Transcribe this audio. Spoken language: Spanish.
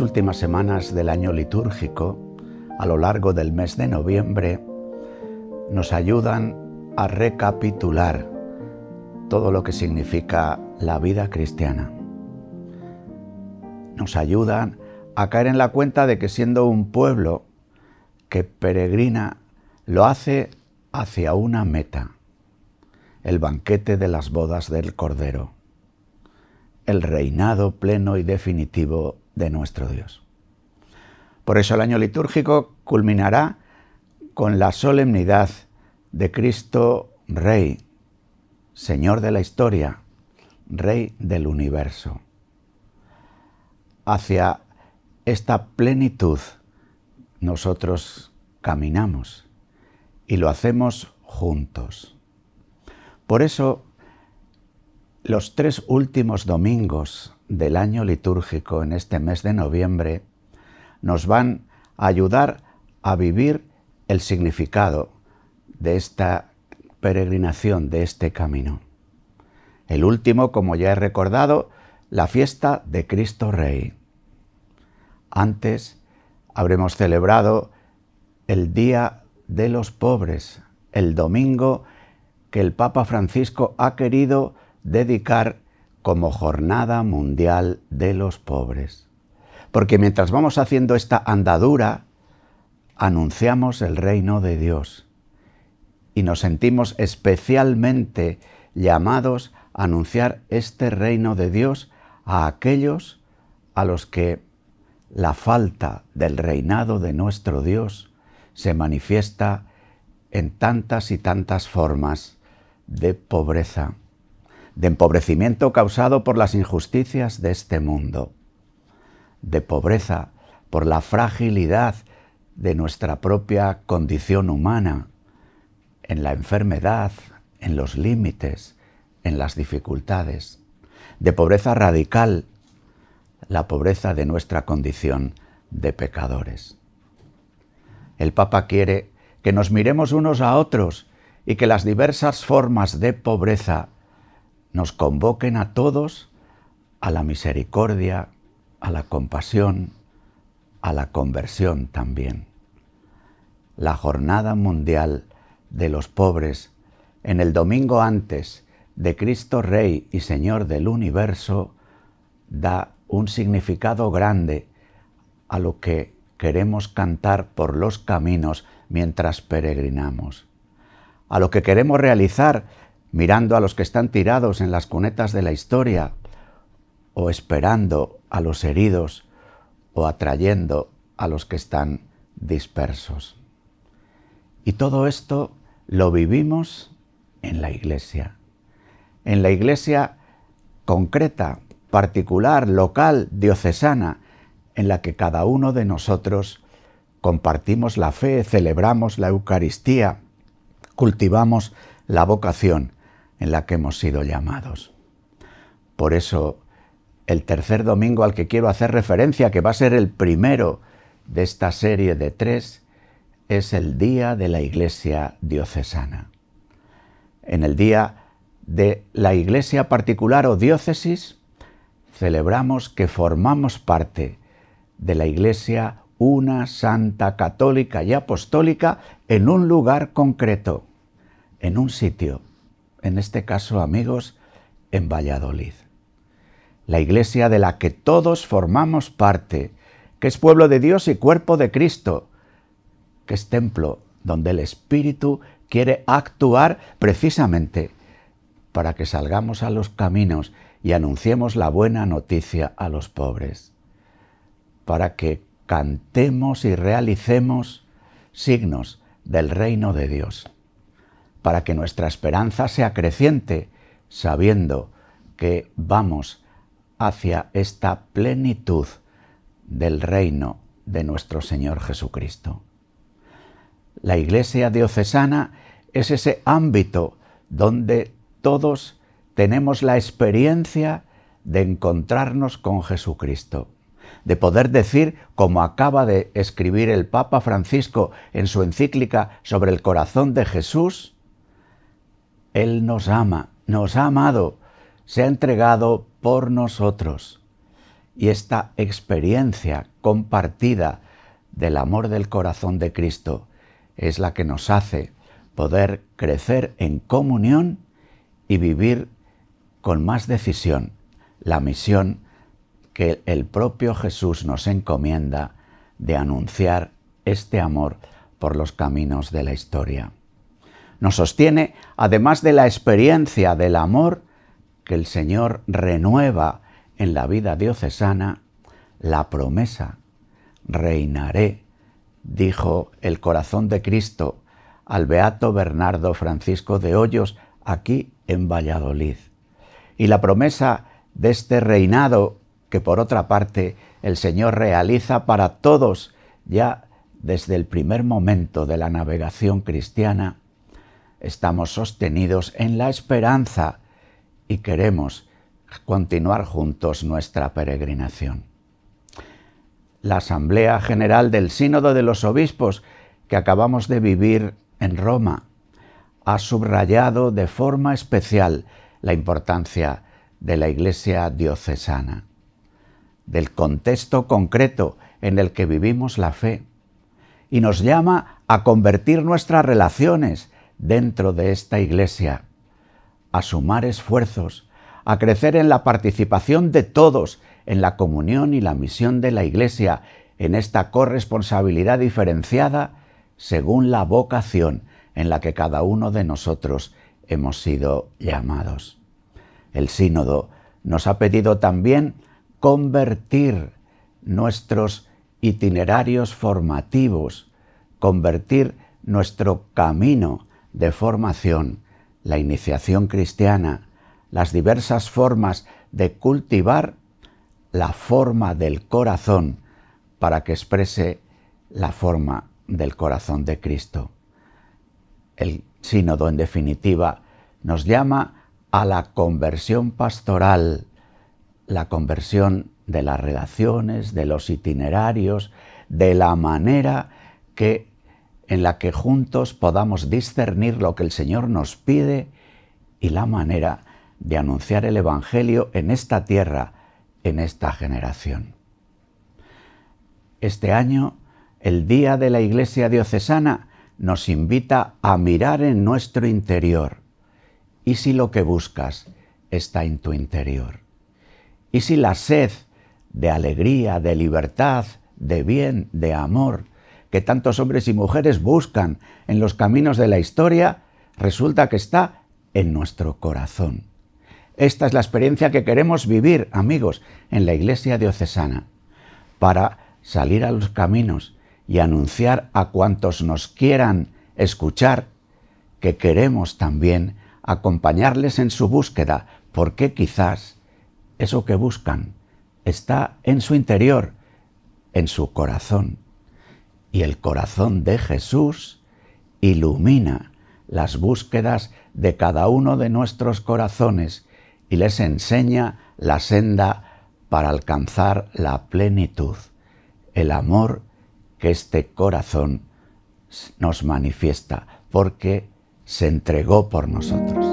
últimas semanas del año litúrgico, a lo largo del mes de noviembre, nos ayudan a recapitular todo lo que significa la vida cristiana. Nos ayudan a caer en la cuenta de que siendo un pueblo que peregrina, lo hace hacia una meta, el banquete de las bodas del Cordero, el reinado pleno y definitivo de nuestro Dios. Por eso el año litúrgico culminará con la solemnidad de Cristo Rey, Señor de la historia, Rey del universo. Hacia esta plenitud nosotros caminamos y lo hacemos juntos. Por eso los tres últimos domingos del año litúrgico en este mes de noviembre nos van a ayudar a vivir el significado de esta peregrinación, de este camino. El último, como ya he recordado, la fiesta de Cristo Rey. Antes habremos celebrado el Día de los Pobres, el domingo que el Papa Francisco ha querido dedicar como Jornada Mundial de los Pobres. Porque mientras vamos haciendo esta andadura, anunciamos el reino de Dios y nos sentimos especialmente llamados a anunciar este reino de Dios a aquellos a los que la falta del reinado de nuestro Dios se manifiesta en tantas y tantas formas de pobreza de empobrecimiento causado por las injusticias de este mundo, de pobreza por la fragilidad de nuestra propia condición humana, en la enfermedad, en los límites, en las dificultades, de pobreza radical, la pobreza de nuestra condición de pecadores. El Papa quiere que nos miremos unos a otros y que las diversas formas de pobreza nos convoquen a todos a la misericordia, a la compasión, a la conversión también. La Jornada Mundial de los Pobres, en el domingo antes de Cristo Rey y Señor del Universo, da un significado grande a lo que queremos cantar por los caminos mientras peregrinamos, a lo que queremos realizar mirando a los que están tirados en las cunetas de la historia, o esperando a los heridos, o atrayendo a los que están dispersos. Y todo esto lo vivimos en la iglesia, en la iglesia concreta, particular, local, diocesana, en la que cada uno de nosotros compartimos la fe, celebramos la Eucaristía, cultivamos la vocación en la que hemos sido llamados. Por eso, el tercer domingo al que quiero hacer referencia, que va a ser el primero de esta serie de tres, es el Día de la Iglesia Diocesana. En el Día de la Iglesia particular o diócesis, celebramos que formamos parte de la Iglesia una santa católica y apostólica en un lugar concreto, en un sitio en este caso amigos, en Valladolid. La iglesia de la que todos formamos parte, que es pueblo de Dios y cuerpo de Cristo, que es templo donde el Espíritu quiere actuar precisamente para que salgamos a los caminos y anunciemos la buena noticia a los pobres, para que cantemos y realicemos signos del reino de Dios para que nuestra esperanza sea creciente, sabiendo que vamos hacia esta plenitud del reino de nuestro Señor Jesucristo. La Iglesia diocesana es ese ámbito donde todos tenemos la experiencia de encontrarnos con Jesucristo, de poder decir, como acaba de escribir el Papa Francisco en su encíclica sobre el corazón de Jesús, él nos ama, nos ha amado, se ha entregado por nosotros. Y esta experiencia compartida del amor del corazón de Cristo es la que nos hace poder crecer en comunión y vivir con más decisión la misión que el propio Jesús nos encomienda de anunciar este amor por los caminos de la historia nos sostiene, además de la experiencia del amor que el Señor renueva en la vida diocesana, la promesa, reinaré, dijo el corazón de Cristo al beato Bernardo Francisco de Hoyos aquí en Valladolid. Y la promesa de este reinado que por otra parte el Señor realiza para todos ya desde el primer momento de la navegación cristiana, estamos sostenidos en la esperanza y queremos continuar juntos nuestra peregrinación. La Asamblea General del Sínodo de los Obispos que acabamos de vivir en Roma ha subrayado de forma especial la importancia de la Iglesia diocesana, del contexto concreto en el que vivimos la fe, y nos llama a convertir nuestras relaciones, dentro de esta Iglesia, a sumar esfuerzos, a crecer en la participación de todos en la comunión y la misión de la Iglesia, en esta corresponsabilidad diferenciada según la vocación en la que cada uno de nosotros hemos sido llamados. El sínodo nos ha pedido también convertir nuestros itinerarios formativos, convertir nuestro camino de formación, la iniciación cristiana, las diversas formas de cultivar la forma del corazón para que exprese la forma del corazón de Cristo. El sínodo, en definitiva, nos llama a la conversión pastoral, la conversión de las relaciones, de los itinerarios, de la manera que en la que juntos podamos discernir lo que el Señor nos pide y la manera de anunciar el Evangelio en esta tierra, en esta generación. Este año, el Día de la Iglesia Diocesana nos invita a mirar en nuestro interior. ¿Y si lo que buscas está en tu interior? ¿Y si la sed de alegría, de libertad, de bien, de amor, que tantos hombres y mujeres buscan en los caminos de la historia, resulta que está en nuestro corazón. Esta es la experiencia que queremos vivir, amigos, en la Iglesia diocesana, para salir a los caminos y anunciar a cuantos nos quieran escuchar que queremos también acompañarles en su búsqueda, porque quizás eso que buscan está en su interior, en su corazón y el corazón de Jesús ilumina las búsquedas de cada uno de nuestros corazones y les enseña la senda para alcanzar la plenitud, el amor que este corazón nos manifiesta, porque se entregó por nosotros.